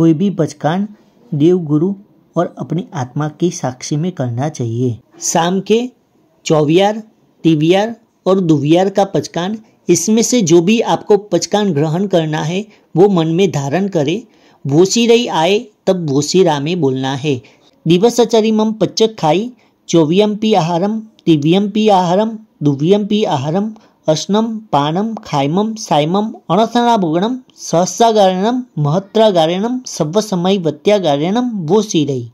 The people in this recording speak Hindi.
कोई भी बचकान गुरु और अपनी आत्मा की साक्षी में करना चाहिए शाम के चौवियार तिवियार और दुवियार का पचकान इसमें से जो भी आपको पचकान ग्रहण करना है वो मन में धारण करे भूसी रही आए तब भूसी में बोलना है दिवस मम पचक खाई चौवियम पी आहारम दिव्यम पी आहारम दुव्यम पी आहारम અશ્નમ પાનમ ખાયમમ સાયમમ અણસણાભુગણમ સહસાગારેણમ મહત્રાગારેણમ સર્વસમય વત્યાગારેણમ વોસી રહી